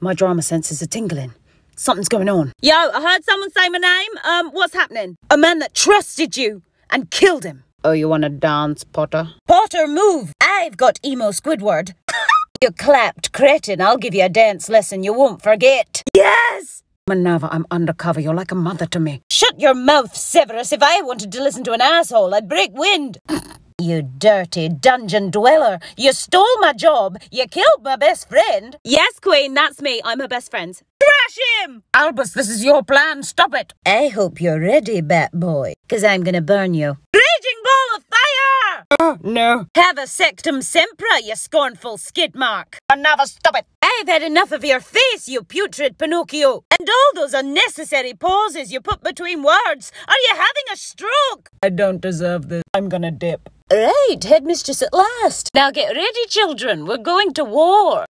My drama senses are tingling. Something's going on. Yo, I heard someone say my name. Um, what's happening? A man that trusted you and killed him. Oh, you wanna dance, Potter? Potter, move! I've got emo Squidward. you clapped cretin, I'll give you a dance lesson you won't forget. Yes! Minerva, I'm undercover. You're like a mother to me. Shut your mouth, Severus. If I wanted to listen to an asshole, I'd break wind. You dirty dungeon dweller! You stole my job! You killed my best friend! Yes, Queen, that's me. I'm her best friend. Thrash him! Albus, this is your plan. Stop it! I hope you're ready, bat boy, because I'm gonna burn you. Raging ball of fire! Oh, no. Have a sectum sempra, you scornful skid mark. Another stop it! I've had enough of your face, you putrid Pinocchio! And all those unnecessary pauses you put between words! Are you having a stroke? I don't deserve this. I'm gonna dip. Right, headmistress at last. Now get ready, children, we're going to war.